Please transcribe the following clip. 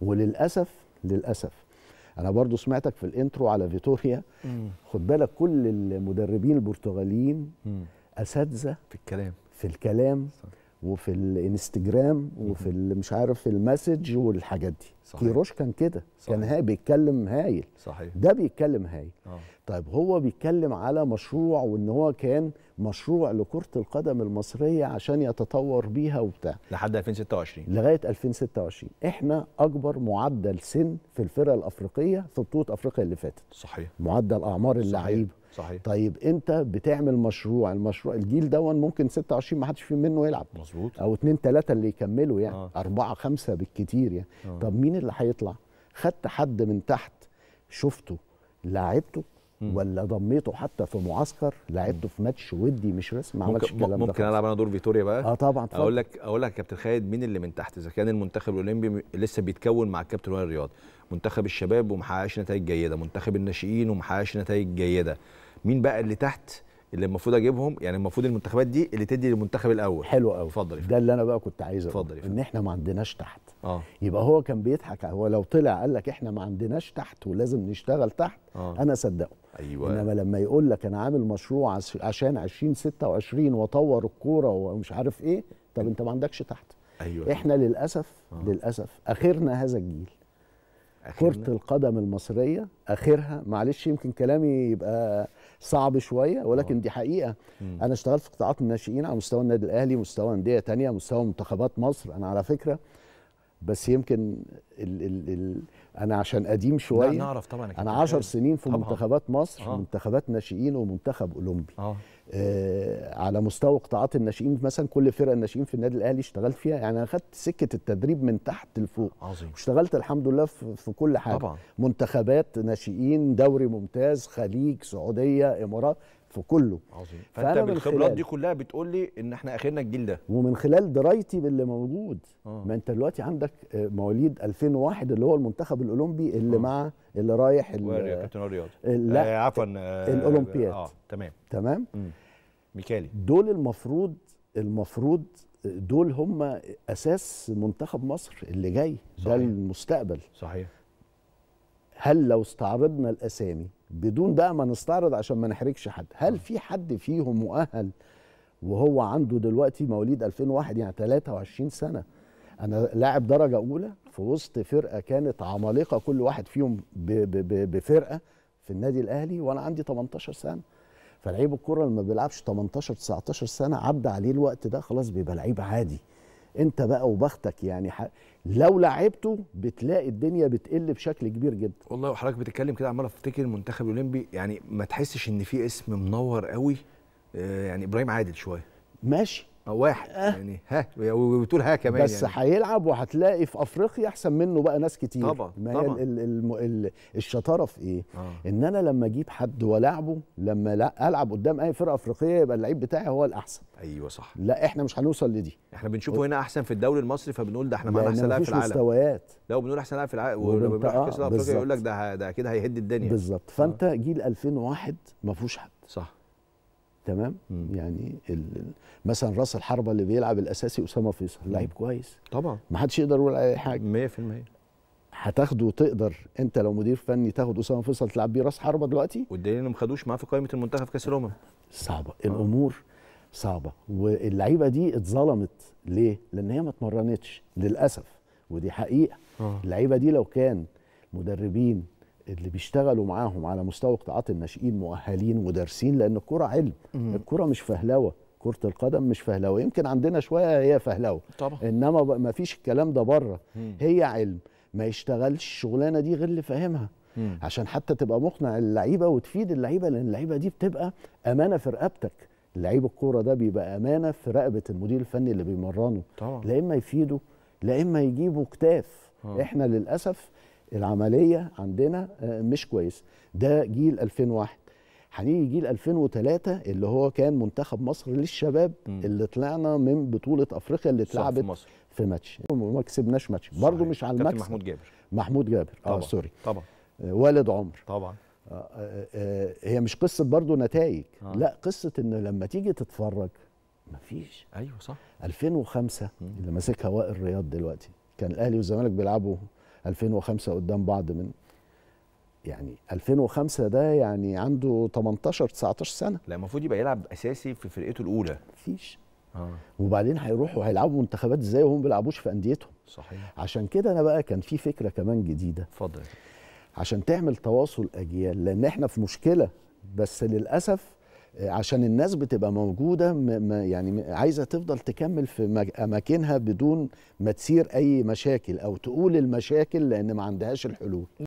وللاسف للاسف انا برضو سمعتك في الانترو على فيتوريا خد بالك كل المدربين البرتغاليين اساتذه في الكلام في الكلام صح. وفي الانستجرام وفي مش عارف المسج والحاجات دي صحيح. كيروش كان كده كان هاي بيتكلم هايل صحيح. ده بيتكلم هايل آه. طيب هو بيتكلم على مشروع وان هو كان مشروع لكره القدم المصريه عشان يتطور بيها وبتاع لحد 2026 لغايه 2026 احنا اكبر معدل سن في الفرق الافريقيه في بطوله افريقيا اللي فاتت صحيح معدل اعمار اللعيبه صحيح طيب انت بتعمل مشروع المشروع الجيل ده ممكن 26 ما حدش فيه منه يلعب مظبوط او اثنين ثلاثه اللي يكملوا يعني آه. اربعه خمسه بالكتير يعني آه. طب مين اللي هيطلع خدت حد من تحت شفته لعبته ولا ضميته حتى في معسكر لعبته في ماتش ودي مش رسم ما عملش الكلام ده ممكن العب انا دور فيتوريا بقى اه طبعا فضل. اقول لك اقول لك يا كابتن خالد مين اللي من تحت اذا كان المنتخب الاولمبي لسه بيتكون مع الكابتن وائل رياض منتخب الشباب ومحققش نتائج جيده منتخب الناشئين ومحققش نتائج جيده مين بقى اللي تحت اللي المفروض اجيبهم يعني المفروض المنتخبات دي اللي تدي للمنتخب الاول حلو قوي اتفضل ده اللي انا بقى كنت عايز اقوله ان احنا ما عندناش تحت اه يبقى هو كان بيضحك هو لو طلع قال لك احنا ما عندناش تحت ولازم نشتغل تحت آه. انا صدقه أيوة. انما لما يقول لك انا عامل مشروع عشان 2026 واطور الكوره ومش عارف ايه طب أيوة. انت ما عندكش تحت أيوة. احنا للاسف آه. للاسف اخرنا هذا الجيل كرة القدم المصرية آخرها معلش يمكن كلامي يبقى صعب شوية ولكن أوه. دي حقيقة مم. أنا اشتغلت في قطاعات الناشئين على مستوى النادي الأهلي مستوى أندية تانية مستوى منتخبات مصر أنا على فكرة بس يمكن ال ال ال انا عشان قديم شويه نعرف طبعا انا 10 سنين في طبعًا. منتخبات مصر آه. منتخبات ناشئين ومنتخب اولمبي آه. آه على مستوى قطاعات الناشئين مثلا كل فرقه الناشئين في النادي الاهلي اشتغلت فيها يعني انا خدت سكه التدريب من تحت لفوق عظيم واشتغلت الحمد لله في, في كل حاجه طبعا. منتخبات ناشئين دوري ممتاز خليج سعوديه امارات في كله عظيم فانت بالخبرات دي كلها بتقول لي ان احنا اخرنا الجيل ده ومن خلال درايتي باللي موجود آه. ما انت دلوقتي عندك آه، مواليد 2001 اللي هو المنتخب الاولمبي اللي آه. مع اللي رايح كابتن الرياض آه، لا آه عفوا آه،, آه الاولمبياد اه تمام تمام ميكالي دول المفروض المفروض دول هم اساس منتخب مصر اللي جاي صحيح. ده المستقبل صحيح هل لو استعرضنا الاسامي بدون بقى ما نستعرض عشان ما نحرجش حد هل آه. في حد فيهم مؤهل وهو عنده دلوقتي مواليد 2001 يعني 23 سنه انا لاعب درجه اولى في وسط فرقه كانت عمالقه كل واحد فيهم بفرقه في النادي الاهلي وانا عندي 18 سنه فلعيب الكره لما بيلعبش 18 19 سنه عدى عليه الوقت ده خلاص بيبقى لعيب عادي انت بقى وبختك يعني ح... لو لعبته بتلاقي الدنيا بتقل بشكل كبير جدا والله وحضرتك بتتكلم كده عمال افتكر المنتخب الاولمبي يعني ما تحسش ان في اسم منور قوي آه، يعني ابراهيم عادل شويه ماشي واحد آه. يعني ها وتقول ها كمان بس يعني. هيلعب وهتلاقي في افريقيا احسن منه بقى ناس كتير طبعا ما طبعا. هي الـ الـ الشطاره في ايه آه. ان انا لما اجيب حد والعبه لما لا العب قدام اي فرقه افريقيه يبقى اللعيب بتاعي هو الاحسن ايوه صح لا احنا مش هنوصل لدي احنا بنشوفه و... هنا احسن في الدوري المصري فبنقول ده احنا معانا احسن لاعب في العالم مستويات لا وبنقول احسن لاعب في العالم ولما بيروح آه، كاس افريقيا يقول لك ده ده كده هيهد الدنيا بالظبط فانت آه. جيل 2001 ما فيهوش حد صح تمام مم. يعني مثلا راس الحربه اللي بيلعب الاساسي اسامه فيصل لعيب كويس طبعا ما حدش يقدر يقول عليه حاجه 100% هتاخده وتقدر انت لو مدير فني تاخد اسامه فيصل تلعب بيه راس حربه دلوقتي والدليل انه ما خدوش معاه في قائمه المنتخب في كاس الامم صعبه آه. الامور صعبه واللعيبه دي اتظلمت ليه؟ لان هي ما اتمرنتش للاسف ودي حقيقه آه. اللعيبه دي لو كان مدربين اللي بيشتغلوا معاهم على مستوى قطاعات الناشئين مؤهلين ودارسين لان الكره علم الكره مش فهلوه كره القدم مش فهلوه يمكن عندنا شويه هي فهلوه طبعا انما ما فيش الكلام ده بره هي علم ما يشتغلش الشغلانه دي غير اللي فاهمها عشان حتى تبقى مقنع اللعيبه وتفيد اللعيبه لان اللعيبه دي بتبقى امانه في رقبتك لعيب الكوره ده بيبقى امانه في رقبه المدير الفني اللي بيمرنه طبعا لا اما يفيده لا اما يجيبه كتاف آه. احنا للاسف العمليه عندنا آه، مش كويسه ده جيل 2001 هنيجي جيل 2003 اللي هو كان منتخب مصر للشباب م. اللي طلعنا من بطوله افريقيا اللي اتلعبت في, في ماتش وما كسبناش ماتش برضه مش على المكسب محمود جابر محمود جابر آه، طبعا. اه سوري طبعا والد عمر طبعا آه، هي مش قصه برضه نتائج آه. لا قصه ان لما تيجي تتفرج مفيش ايوه صح 2005 مم. اللي ماسكها وائل رياض دلوقتي كان الاهلي والزمالك بيلعبوا 2005 قدام بعض من يعني 2005 ده يعني عنده 18 19 سنه لا المفروض يبقى يلعب اساسي في فرقته الاولى مفيش آه. وبعدين هيروحوا هيلعبوا منتخبات ازاي وهم ما بيلعبوش في انديتهم صحيح عشان كده انا بقى كان في فكره كمان جديده اتفضل عشان تعمل تواصل اجيال لان احنا في مشكله بس للاسف عشان الناس بتبقى موجوده يعني عايزه تفضل تكمل في اماكنها بدون ما تصير اي مشاكل او تقول المشاكل لان ما عندهاش الحلول